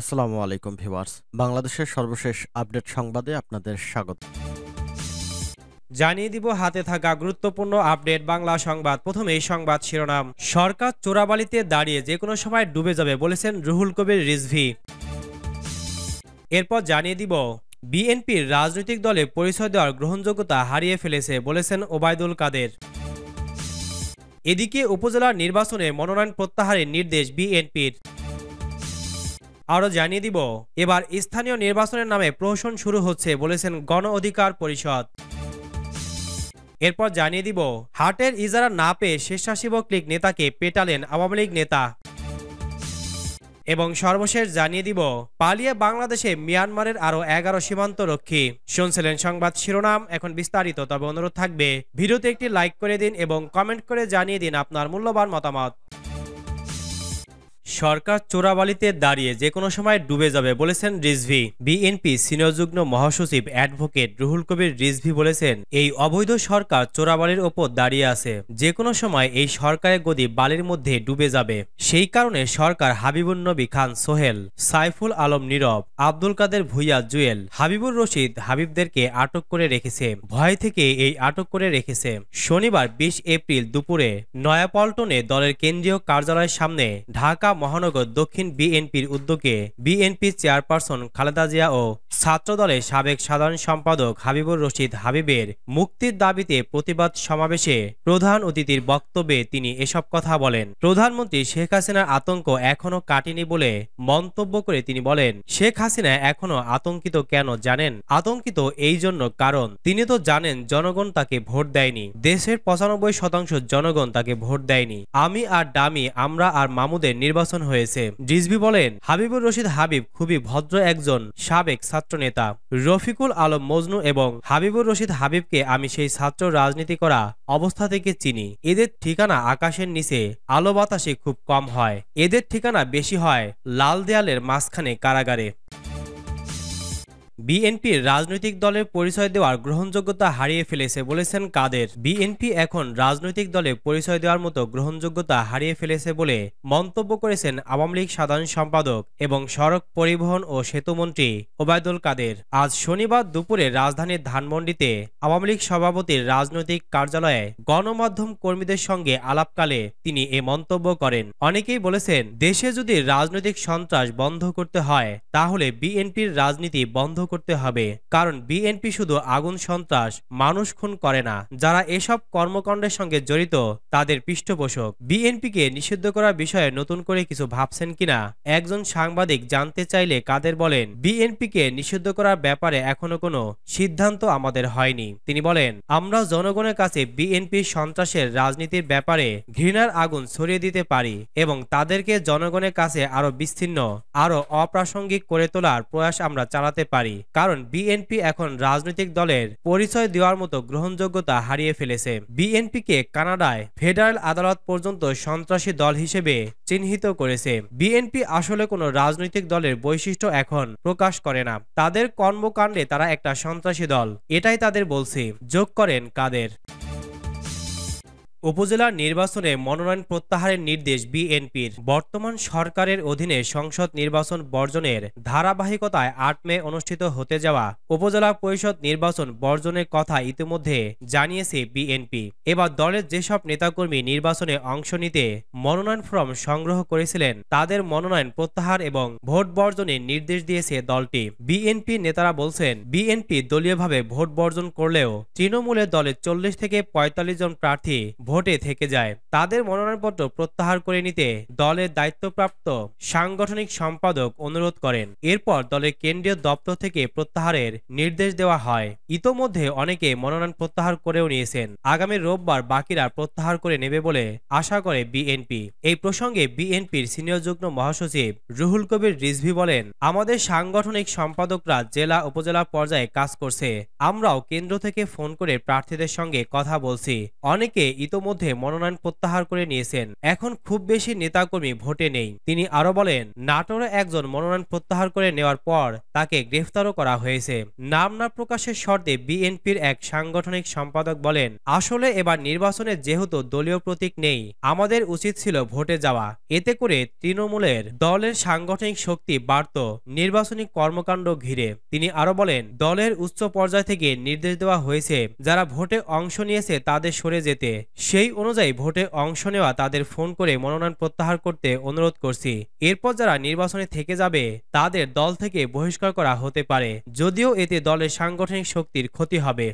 আসসালামু আলাইকুম ভিওয়ার্স বাংলাদেশের সর্বশেষ আপডেট সংবাদে আপনাদের স্বাগত জানিয়ে দিব হাতে থাকা গুরুত্বপূর্ণ আপডেট বাংলা সংবাদ প্রথমে সংবাদ শিরোনাম সরকার চোরাবালিতে দাঁড়িয়ে যে কোনো সময় ডুবে যাবে বলেছেন রুহুল কবির রিজভি এরপর জানিয়ে দিব বিএনপির রাজনৈতিক দলে পরিচয় দেওয়ার গ্রহণযোগ্যতা হারিয়ে ফেলেছে বলেছেন ওবায়দুল কাদের এদিকে উপজেলা নির্বাচনে মনোনয়ন প্রত্যাহারের নির্দেশ বিএনপির আরও জানিয়ে দিব এবার স্থানীয় নির্বাচনের নামে প্রহসন শুরু হচ্ছে বলেছেন গণ অধিকার পরিষদ এরপর জানিয়ে দিব হাটের ইজারা না পেয়ে স্বেচ্ছাসেবক লীগ নেতাকে পেটালেন আওয়ামী লীগ নেতা এবং সর্বশেষ জানিয়ে দিব পালিয়ে বাংলাদেশে মিয়ানমারের আরও এগারো সীমান্ত রক্ষী শুনছিলেন সংবাদ শিরোনাম এখন বিস্তারিত তবে অনুরোধ থাকবে ভিডিওতে একটি লাইক করে দিন এবং কমেন্ট করে জানিয়ে দিন আপনার মূল্যবান মতামত সরকার চোরাবালিতে দাঁড়িয়ে যে কোনো সময় ডুবে যাবে বলেছেন রিজভি বিএনপি সিনিয়র যুগ্ম মহাসচিব অ্যাডভোকেট রুহুল কবির রিজভি বলেছেন এই অবৈধ সরকার চোরাবালির ওপর দাঁড়িয়ে আছে যে কোনো সময় এই সরকারের গদি বালির মধ্যে ডুবে যাবে সেই কারণে সরকার হাবিবুর নবী খান সোহেল সাইফুল আলম নীরব আব্দুল কাদের ভুইয়া জুয়েল হাবিবুর রশিদ হাবিবদেরকে আটক করে রেখেছে ভয় থেকে এই আটক করে রেখেছে শনিবার বিশ এপ্রিল দুপুরে নয়াপল্টনে দলের কেন্দ্রীয় কার্যালয়ের সামনে ঢাকা মহানগর দক্ষিণ বিএনপির উদ্যোগে বিএনপি চেয়ারপারসন খালেদা জিয়া ও ছাত্রদলের সাবেক সাধারণ সম্পাদক হাবিবুর রশিদ হাবিবের মুক্তির দাবিতে প্রতিবাদ সমাবেশে প্রধান অতিথির বক্তব্যে তিনি এসব কথা বলেন প্রধানমন্ত্রী শেখ হাসিনার আতঙ্ক এখনও কাটেনি বলে মন্তব্য করে তিনি বলেন শেখ হাসিনা এখনও আতঙ্কিত কেন জানেন আতঙ্কিত এই জন্য কারণ তিনি তো জানেন জনগণ তাকে ভোট দেয়নি দেশের পঁচানব্বই শতাংশ জনগণ তাকে ভোট দেয়নি আমি আর ডামি আমরা আর মামুদের নির্বাচন নির্বাচন হয়েছে রিজভি বলেন হাবিবুর রশিদ হাবিব খুবই ভদ্র একজন সাবেক নেতা রফিকুল আলম মজনু এবং হাবিবুর রশিদ হাবিবকে আমি সেই ছাত্র রাজনীতি করা অবস্থা থেকে চিনি এদের ঠিকানা আকাশের নিচে আলো বাতাসে খুব কম হয় এদের ঠিকানা বেশি হয় লাল দেয়ালের মাঝখানে কারাগারে বিএনপির রাজনৈতিক দলের পরিচয় দেওয়ার গ্রহণযোগ্যতা হারিয়ে ফেলেছে বলেছেন কাদের বিএনপি এখন রাজনৈতিক দলে পরিচয় দেওয়ার মতো গ্রহণযোগ্যতা হারিয়ে ফেলেছে বলে মন্তব্য করেছেন আওয়ামী লীগ সাধারণ সম্পাদক এবং সড়ক পরিবহন ও সেতুমন্ত্রী ওবায়দুল কাদের আজ শনিবার দুপুরে রাজধানীর ধানমন্ডিতে আওয়ামী লীগ সভাপতির রাজনৈতিক কার্যালয়ে গণমাধ্যম কর্মীদের সঙ্গে আলাপকালে তিনি এ মন্তব্য করেন অনেকেই বলেছেন দেশে যদি রাজনৈতিক সন্ত্রাস বন্ধ করতে হয় তাহলে বিএনপির রাজনীতি বন্ধ করতে হবে কারণ বিএনপি শুধু আগুন সন্ত্রাস মানুষ খুন করে না যারা এসব কর্মকাণ্ডের সঙ্গে জড়িত তাদের পৃষ্ঠপোষক বিএনপিকে নিষিদ্ধ করার বিষয়ে নতুন করে কিছু ভাবছেন কিনা একজন সাংবাদিক জানতে চাইলে কাদের বলেন বিএনপিকে নিষিদ্ধ করার ব্যাপারে এখনো কোনো সিদ্ধান্ত আমাদের হয়নি তিনি বলেন আমরা জনগণের কাছে বিএনপি সন্ত্রাসের রাজনীতির ব্যাপারে ঘৃণার আগুন ছড়িয়ে দিতে পারি এবং তাদেরকে জনগণের কাছে আরও বিচ্ছিন্ন আরো অপ্রাসঙ্গিক করে তোলার প্রয়াস আমরা চালাতে পারি কারণ বিএনপি এখন রাজনৈতিক দলের পরিচয় দেওয়ার মতো গ্রহণযোগ্যতা হারিয়ে ফেলেছে বিএনপিকে কানাডায় ফেডারেল আদালত পর্যন্ত সন্ত্রাসী দল হিসেবে চিহ্নিত করেছে বিএনপি আসলে কোনো রাজনৈতিক দলের বৈশিষ্ট্য এখন প্রকাশ করে না তাদের কর্মকাণ্ডে তারা একটা সন্ত্রাসী দল এটাই তাদের বলছি যোগ করেন কাদের উপজেলা নির্বাচনে মনোনয়ন প্রত্যাহারের নির্দেশ বিএনপির বর্তমান সরকারের অধীনে সংসদ নির্বাচন বর্জনের ধারাবাহিকতায় আট মে অনুষ্ঠিত হতে যাওয়া উপজেলা পরিষদ নির্বাচন বর্জনের কথা ইতিমধ্যে জানিয়েছে বিএনপি এবার দলের যেসব নেতাকর্মী নির্বাচনে অংশ নিতে মনোনয়ন ফর্ম সংগ্রহ করেছিলেন তাদের মনোনয়ন প্রত্যাহার এবং ভোট বর্জনের নির্দেশ দিয়েছে দলটি বিএনপি নেতারা বলছেন বিএনপি দলীয়ভাবে ভোট বর্জন করলেও তৃণমূলের দলের চল্লিশ থেকে পঁয়তাল্লিশ জন প্রার্থী ভোটে থেকে যায় তাদের মনোনয়নপত্র প্রত্যাহার করে নিতে দলের দায়িত্বপ্রাপ্ত সাংগঠনিক সম্পাদক অনুরোধ করেন এরপর দলের কেন্দ্রীয় দপ্তর থেকে প্রত্যাহারের নির্দেশ দেওয়া হয় ইতোমধ্যে অনেকে মনোনয়ন প্রত্যাহার করেও নিয়েছেন আগামী রোববার বাকিরা প্রত্যাহার করে নেবে বলে আশা করে বিএনপি এই প্রসঙ্গে বিএনপির সিনিয়র যুগ্ম মহাসচিব রুহুল কবির রিজভি বলেন আমাদের সাংগঠনিক সম্পাদকরা জেলা উপজেলা পর্যায়ে কাজ করছে আমরাও কেন্দ্র থেকে ফোন করে প্রার্থীদের সঙ্গে কথা বলছি অনেকে ইতো ইতোমধ্যে মনোনয়ন প্রত্যাহার করে নিয়েছেন এখন খুব বেশি নেতাকর্মী ভোটে নেই তিনি আরো বলেন নাটোরে একজন মনোনয়ন প্রত্যাহার করে নেওয়ার পর তাকে গ্রেফতারও করা হয়েছে নাম না প্রকাশের শর্তে বিএনপির এক সাংগঠনিক সম্পাদক বলেন আসলে এবার নির্বাচনে যেহেতু দলীয় প্রতীক নেই আমাদের উচিত ছিল ভোটে যাওয়া এতে করে তৃণমূলের দলের সাংগঠনিক শক্তি বাড়ত নির্বাচনী কর্মকাণ্ড ঘিরে তিনি আরো বলেন দলের উচ্চ পর্যায় থেকে নির্দেশ দেওয়া হয়েছে যারা ভোটে অংশ নিয়েছে তাদের সরে যেতে সেই অনুযায়ী ভোটে অংশ নেওয়া তাদের ফোন করে মনোনয়ন প্রত্যাহার করতে অনুরোধ করছি এরপর যারা নির্বাচনে থেকে যাবে তাদের দল থেকে বহিষ্কার করা হতে পারে যদিও এতে দলের সাংগঠনিক শক্তির ক্ষতি হবে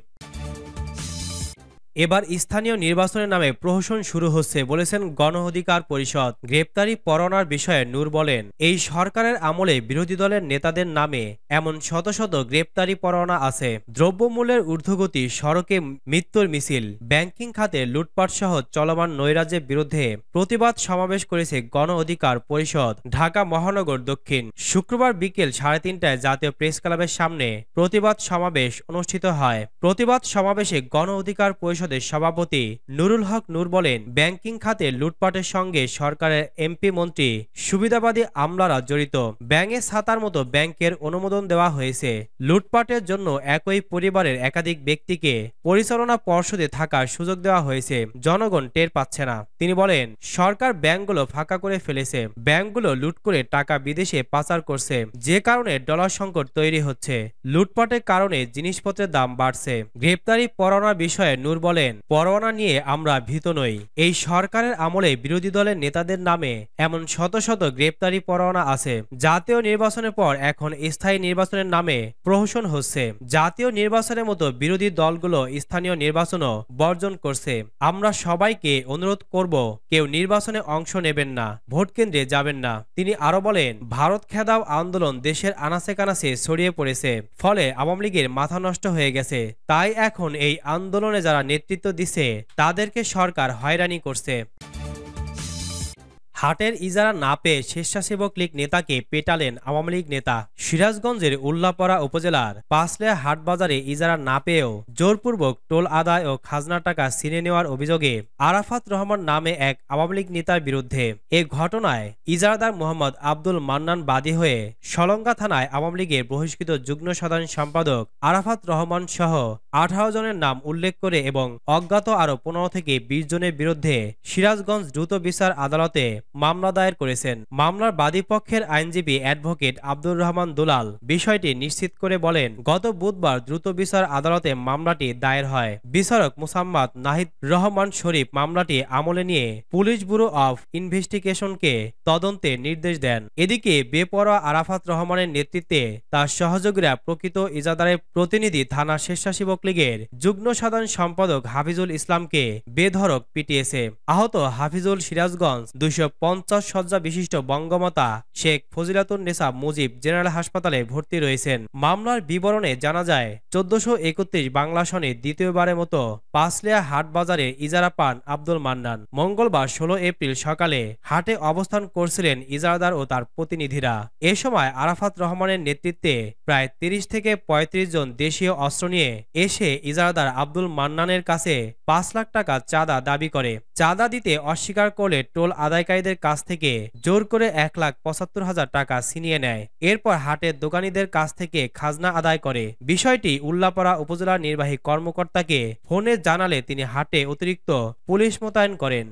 এবার স্থানীয় নির্বাচনের নামে প্রহসন শুরু হচ্ছে বলেছেন গণ অধিকার পরিষদ গ্রেপ্তারি পরোয়ানার বিষয়ে নূর বলেন এই সরকারের আমলে বিরোধী দলের নেতাদের নামে এমন শত শত গ্রেপ্তারি পরোয়ানা আছে দ্রব্যমূল্যের ঊর্ধ্বগতি সড়কে মৃত্যুর মিছিল ব্যাংকিং খাতে লুটপাট সহ চলমান নৈরাজ্যের বিরুদ্ধে প্রতিবাদ সমাবেশ করেছে গণ অধিকার পরিষদ ঢাকা মহানগর দক্ষিণ শুক্রবার বিকেল সাড়ে তিনটায় জাতীয় প্রেস ক্লাবের সামনে প্রতিবাদ সমাবেশ অনুষ্ঠিত হয় প্রতিবাদ সমাবেশে গণ অধিকার পরিষদ পরিষদের সভাপতি নুরুল হক নূর বলেন ব্যাংকিং খাতে লুটপাটের সঙ্গে সরকারের এমপি মন্ত্রী সুবিধাবাদী আমলারা জড়িত ব্যাঙে ছাতার মতো ব্যাংকের অনুমোদন দেওয়া হয়েছে লুটপাটের জন্য একই পরিবারের একাধিক ব্যক্তিকে পরিচালনা পর্ষদে থাকার সুযোগ দেওয়া হয়েছে জনগণ টের পাচ্ছে না তিনি বলেন সরকার ব্যাংকগুলো ফাঁকা করে ফেলেছে ব্যাংকগুলো লুট করে টাকা বিদেশে পাচার করছে যে কারণে ডলার সংকট তৈরি হচ্ছে লুটপাটের কারণে জিনিসপত্রের দাম বাড়ছে গ্রেপ্তারি পরোয়ানার বিষয়ে নূর বলেন বলেন পরোয়ানা নিয়ে আমরা ভীত নই এই সরকারের আমলে বিরোধী দলের নেতাদের নামে এমন শত শত গ্রেপ্তারি পরোয়ানা আছে জাতীয় নির্বাচনের পর এখন স্থায়ী নির্বাচনের নামে প্রহসন হচ্ছে জাতীয় নির্বাচনের মতো বিরোধী দলগুলো স্থানীয় নির্বাচনও বর্জন করছে আমরা সবাইকে অনুরোধ করব কেউ নির্বাচনে অংশ নেবেন না ভোট কেন্দ্রে যাবেন না তিনি আরো বলেন ভারত খেদাও আন্দোলন দেশের আনাসে কানাসে ছড়িয়ে পড়েছে ফলে আওয়ামী লীগের মাথা নষ্ট হয়ে গেছে তাই এখন এই আন্দোলনে যারা নেতৃত্ব নেতৃত্ব দিছে তাদেরকে সরকার হয়রানি করছে হাটের ইজারা না পেয়ে স্বেচ্ছাসেবক লীগ নেতাকে পেটালেন আওয়ামী লীগ নেতা সিরাজগঞ্জের উল্লাপড়া উপজেলার পাঁচলে হাট বাজারে ইজারা না পেয়েও জোরপূর্বক টোল আদায় ও খাজনা টাকা ছিনে নেওয়ার অভিযোগে আরাফাত রহমান নামে এক আওয়ামী লীগ নেতার বিরুদ্ধে এ ঘটনায় ইজারাদার মোহাম্মদ আব্দুল মান্নান বাদী হয়ে সলঙ্গা থানায় আওয়ামী লীগের বহিষ্কৃত যুগ্ম সাধারণ সম্পাদক আরাফাত রহমান সহ আঠারো জনের নাম উল্লেখ করে এবং অজ্ঞাত আরো পনেরো থেকে বিশ জনের বিরুদ্ধে সিরাজগঞ্জ দ্রুত বিচার আদালতে মামলা দায়ের করেছেন মামলার বাদীপক্ষের আইনজীবী অ্যাডভোকেট আব্দুর রহমান দুলাল বিষয়টি নিশ্চিত করে বলেন গত বুধবার দ্রুত বিচার আদালতে মামলাটি দায়ের হয় বিচারক মুসাম্মাদ নাহিদ রহমান শরীফ মামলাটি আমলে নিয়ে পুলিশ ব্যুরো অফ ইনভেস্টিগেশনকে তদন্তে নির্দেশ দেন এদিকে বেপরোয়া আরাফাত রহমানের নেতৃত্বে তার সহযোগীরা প্রকৃত ইজাদারের প্রতিনিধি থানা স্বেচ্ছাসেবক লীগের যুগ্ম সাধারণ সম্পাদক হাফিজুল ইসলামকে বেধরক পিটিয়েছে আহত হাফিজুল সিরাজগঞ্জ দুইশো পঞ্চাশ শয্যা বিশিষ্ট বঙ্গমাতা শেখ নেসা মুজিব জেনারেল হাসপাতালে ভর্তি রয়েছেন মামলার বিবরণে জানা যায় চোদ্দশো একত্রিশ বাংলা সনে দ্বিতীয়বারের মতো পাসলিয়া হাট বাজারে ইজারা পান আব্দুল মান্নান মঙ্গলবার ষোলো এপ্রিল সকালে হাটে অবস্থান করছিলেন ইজারাদার ও তার প্রতিনিধিরা এ সময় আরাফাত রহমানের নেতৃত্বে প্রায় ৩০ থেকে ৩৫ জন দেশীয় অস্ত্র নিয়ে এসে ইজারাদার আব্দুল মান্নানের কাছে পাঁচ লাখ টাকা চাঁদা দাবি করে চাঁদা দিতে অস্বীকার করলে টোল আদায়কারীদের কাছ থেকে জোর করে এক লাখ পঁচাত্তর হাজার টাকা ছিনিয়ে নেয় এরপর হাটের দোকানিদের কাছ থেকে খাজনা আদায় করে বিষয়টি উল্লাপাড়া উপজেলার নির্বাহী কর্মকর্তাকে ফোনে জানালে তিনি হাটে অতিরিক্ত পুলিশ মোতায়েন করেন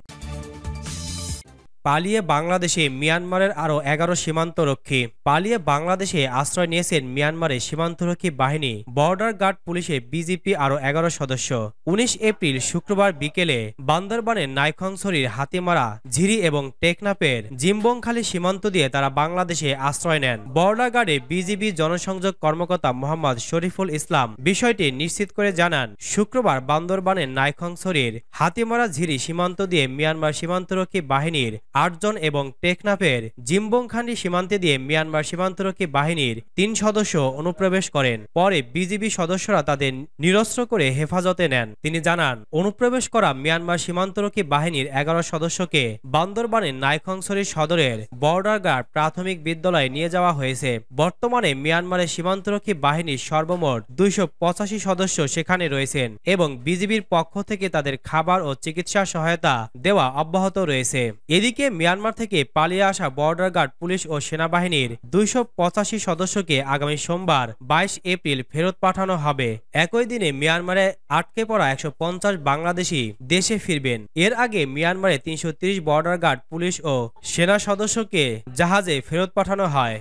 পালিয়ে বাংলাদেশে মিয়ানমারের আরও এগারো সীমান্তরক্ষী পালিয়ে বাংলাদেশে আশ্রয় নিয়েছেন মিয়ানমারের সীমান্তরক্ষী বাহিনী বর্ডার গার্ড পুলিশে বিজেপি আরও এগারো সদস্য ১৯ এপ্রিল শুক্রবার বিকেলে বান্দরবানের নাইখংছড়ির হাতিমারা ঝিরি এবং টেকনাপের জিম্বংখালি সীমান্ত দিয়ে তারা বাংলাদেশে আশ্রয় নেন বর্ডার গার্ডে বিজিবি জনসংযোগ কর্মকর্তা মোহাম্মদ শরীফুল ইসলাম বিষয়টি নিশ্চিত করে জানান শুক্রবার বান্দরবানের নাইখংছড়ির হাতিমারা ঝিরি সীমান্ত দিয়ে মিয়ানমার সীমান্তরক্ষী বাহিনীর আটজন এবং টেকনাফের জিম্বংখান্ডি সীমান্তে দিয়ে মিয়ানমার সীমান্তরক্ষী বাহিনীর তিন সদস্য অনুপ্রবেশ করেন পরে বিজিবি সদস্যরা তাদের নিরস্ত্র করে হেফাজতে নেন তিনি জানান অনুপ্রবেশ করা মিয়ানমার সীমান্তরক্ষী বাহিনীর এগারো সদস্যকে বান্দরবানের নাইখংসরি সদরের বর্ডার গার্ড প্রাথমিক বিদ্যালয়ে নিয়ে যাওয়া হয়েছে বর্তমানে মিয়ানমারের সীমান্তরক্ষী বাহিনীর সর্বমোট দুইশো পঁচাশি সদস্য সেখানে রয়েছেন এবং বিজিবির পক্ষ থেকে তাদের খাবার ও চিকিৎসা সহায়তা দেওয়া অব্যাহত রয়েছে এদিকে এদিকে মিয়ানমার থেকে পালিয়ে আসা বর্ডার গার্ড পুলিশ ও সেনাবাহিনীর দুইশো সদস্যকে আগামী সোমবার বাইশ এপ্রিল ফেরত পাঠানো হবে একই দিনে মিয়ানমারে আটকে পড়া একশো বাংলাদেশি দেশে ফিরবেন এর আগে মিয়ানমারে তিনশো বর্ডার গার্ড পুলিশ ও সেনা সদস্যকে জাহাজে ফেরত পাঠানো হয়